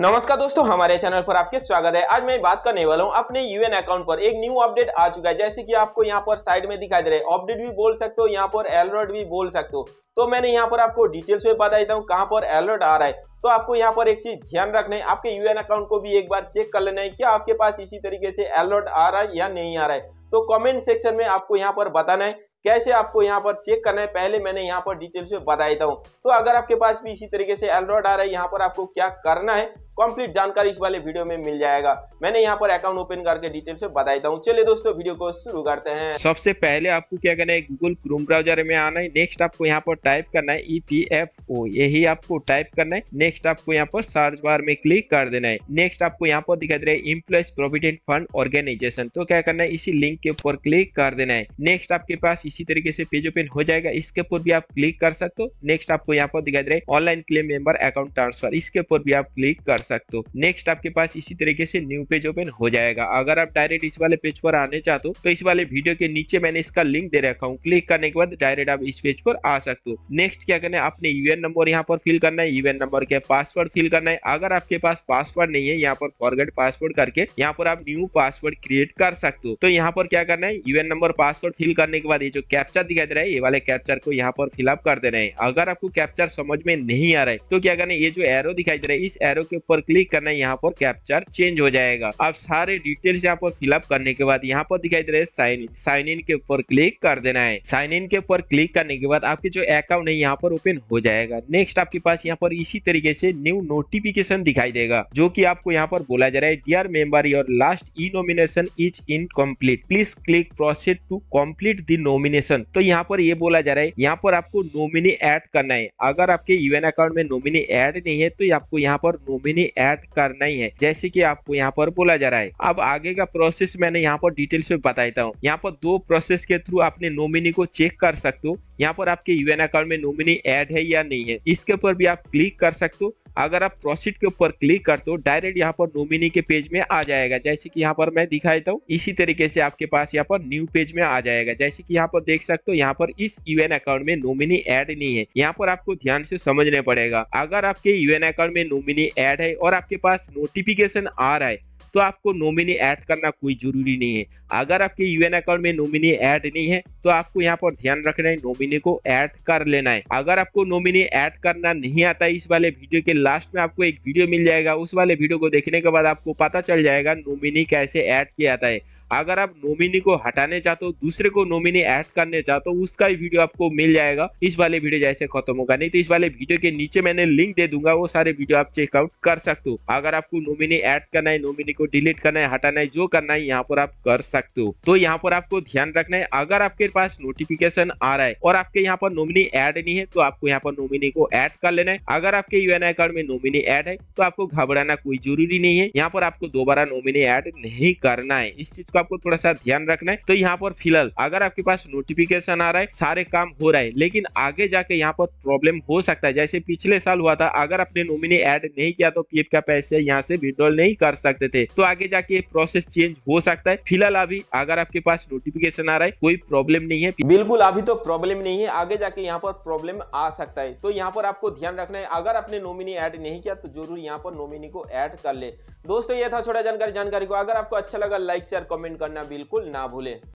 नमस्कार दोस्तों हमारे चैनल पर आपके स्वागत है आज मैं बात करने वाला हूँ अपने यूएन अकाउंट पर एक न्यू अपडेट आ चुका है जैसे कि आपको यहाँ पर साइड में दिखाई दे रहा है अपडेट भी बोल सकते हो यहाँ पर एलर्ट भी बोल सकते हो तो मैंने यहाँ पर आपको डिटेल्स में बता देता हूँ कहाँ पर एलर्ट आ रहा है तो आपको यहाँ पर एक चीज ध्यान रखना है आपके यूएन अकाउंट को भी एक बार चेक कर लेना है क्या आपके पास इसी तरीके से अलर्ट आ रहा है या नहीं आ रहा है तो कॉमेंट सेक्शन में आपको यहाँ पर बताना है कैसे आपको यहाँ पर चेक करना है पहले मैंने यहाँ पर डिटेल्स में बता देता हूँ तो अगर आपके पास भी इसी तरीके से एलर्ट आ रहा है यहाँ पर आपको क्या करना है कंप्लीट जानकारी इस वाले वीडियो में मिल जाएगा मैंने यहाँ पर अकाउंट ओपन करके डिटेल से बता देता हूँ चलिए दोस्तों वीडियो को शुरू करते हैं सबसे पहले आपको क्या करना है गूगल क्रोम ब्राउजर में आना है नेक्स्ट आपको यहाँ पर टाइप करना है ई पी एफ ओ यही आपको टाइप करना है नेक्स्ट आपको यहाँ पर सर्च बार में क्लिक कर देना है नेक्स्ट आपको यहाँ पर दिखा दे रहा है प्रोविडेंट फंड ऑर्गेनाइजेशन तो क्या करना है इसी लिंक के ऊपर क्लिक कर देना है नेक्स्ट आपके पास इसी तरीके से पेज ओपन हो जाएगा इसके ऊपर भी आप क्लिक कर सकते हो नेक्स्ट आपको यहाँ पर दिखाई दे रहा है online claim member account transfer इसके ऊपर भी आप क्लिक कर सकते हो नेक्स्ट आपके पास इसी तरीके से न्यू पेज ओपन हो जाएगा अगर आप डायरेक्ट इस वाले पेज पर आने चाहते हो तो इस वाले वीडियो के नीचे मैंने इसका लिंक दे रखा हूँ क्लिक करने के बाद डायरेक्ट आप इस पेज पर आ सकते हो नेक्स्ट क्या करना है अपने यूएन नंबर यहाँ पर फिल करना है यूएन नंबर के पासवर्ड फिल करना है अगर आपके पास पासवर्ड नहीं है यहाँ पर फॉरगेट पासवर्ड करके यहाँ पर आप न्यू पासवर्ड क्रिएट कर सकते हो तो यहाँ पर क्या करना है यूएन नंबर पासवर्ड फिल करने के बाद ये जो कैप्चर दिखाई दे रहा है ये वाले कैप्चर को यहाँ पर फिलअप कर देना है अगर आपको कैप्चर समझ में नहीं आ रहा है तो क्या करना है ये जो एरो दिखाई दे रहा है इस एरो के ऊपर पर क्लिक करना है यहाँ पर कैप्चर चेंज हो जाएगा अब सारे डिटेल्स यहाँ पर फिलअप करने के बाद यहाँ पर दिखाई दे रहे साइन इन साइन इन के ऊपर क्लिक कर देना है साइन इन के ऊपर क्लिक करने के बाद आपके जो अकाउंट है यहाँ पर ओपन हो जाएगा नेक्स्ट आपके पास यहाँ पर इसी तरीके से न्यू नोटिफिकेशन दिखाई देगा जो की आपको यहाँ पर बोला जा रहा है dear member your last e nomination is incomplete please click process to complete the nomination तो यहाँ पर ये बोला जा रहा है यहाँ पर आपको नोमिनी एड करना है अगर आपके यूएन अकाउंट में नोमिनी एड नहीं है तो आपको यहाँ पर नोमिनी ये ऐड करना ही है जैसे कि आपको यहाँ पर बोला जा रहा है अब आगे का प्रोसेस मैंने यहाँ पर डिटेल्स में बता हूँ यहाँ पर दो प्रोसेस के थ्रू अपने नोमिनी को चेक कर सकते हो यहाँ पर आपके यूएन अकाउंट में नोमिनी ऐड है या नहीं है इसके ऊपर भी आप क्लिक कर सकते हो अगर आप प्रोसीड के ऊपर क्लिक कर दो डायरेक्ट यहाँ पर नोमिनी के पेज में आ जाएगा जैसे कि यहाँ पर मैं दिखा देता हूँ इसी तरीके से आपके पास यहाँ पर न्यू पेज में आ जाएगा जैसे कि यहाँ पर देख सकते हो यहाँ पर इस यूएन अकाउंट में नोमिनी एड नहीं है यहाँ पर आपको ध्यान से समझना पड़ेगा अगर आपके यूएन अकाउंट में नोमिनी एड है और आपके पास नोटिफिकेशन आ रहा है तो आपको नॉमिनी ऐड करना कोई जरूरी नहीं है अगर आपके यूएन अकाउंट में नॉमिनी ऐड नहीं है तो आपको यहाँ पर ध्यान रखना है नॉमिनी को ऐड कर लेना है अगर आपको नॉमिनी ऐड करना नहीं आता इस वाले वीडियो के लास्ट में आपको एक वीडियो मिल जाएगा उस वाले वीडियो को देखने के बाद आपको पता चल जाएगा नॉमिनी कैसे ऐड किया जाता है अगर आप नोमिनी को हटाने चाहते हो दूसरे को नोमिनी ऐड करने चाहते हो उसका वीडियो आपको मिल जाएगा इस वाले वीडियो जैसे खत्म होगा नहीं तो इस वाले वीडियो के नीचे मैंने लिंक दे दूंगा वो सारे वीडियो आप चेकआउट कर सकते हो अगर आपको नोमिनी ऐड करना है नोमिनी को डिलीट करना है हटाना है जो करना है यहाँ पर आप कर सकते हो तो यहाँ पर आपको ध्यान रखना है अगर आपके पास नोटिफिकेशन आ रहा है और आपके यहाँ पर नोमिनी एड नहीं है तो आपको यहाँ पर नोमिनी को ऐड कर लेना है अगर आपके यू अकाउंट में नोमिनी एड है तो आपको घबराना कोई जरूरी नहीं है यहाँ पर आपको दोबारा नॉमिनी ऐड नहीं करना है इस चीज उसको आपको थोड़ा सा ध्यान रखना है तो यहाँ पर फिलहाल अगर आपके पास नोटिफिकेशन आ रहा है सारे काम हो रहा है लेकिन आगे जाके यहाँ पर प्रॉब्लम हो सकता है जैसे पिछले साल हुआ था अगर आपने नोमिनी एड नहीं किया तो पी का पैसे यहाँ से विड्रॉल नहीं कर सकते थे तो आगे जाके प्रोसेस चेंज हो सकता है फिलहाल अभी अगर आपके पास नोटिफिकेशन आ रहा है कोई प्रॉब्लम नहीं है बिल्कुल अभी तो प्रॉब्लम नहीं है आगे जाके यहाँ पर प्रॉब्लम आ सकता है तो यहाँ पर आपको ध्यान रखना है अगर आपने नोमिनी ऐड नहीं किया तो जरूर यहाँ पर नोमिनी को ऐड कर ले दोस्तों ये था छोटा जानकारी जानकारी को अगर आपको अच्छा लगा लाइक शेयर कमेंट कमेंट करना बिल्कुल ना भूलें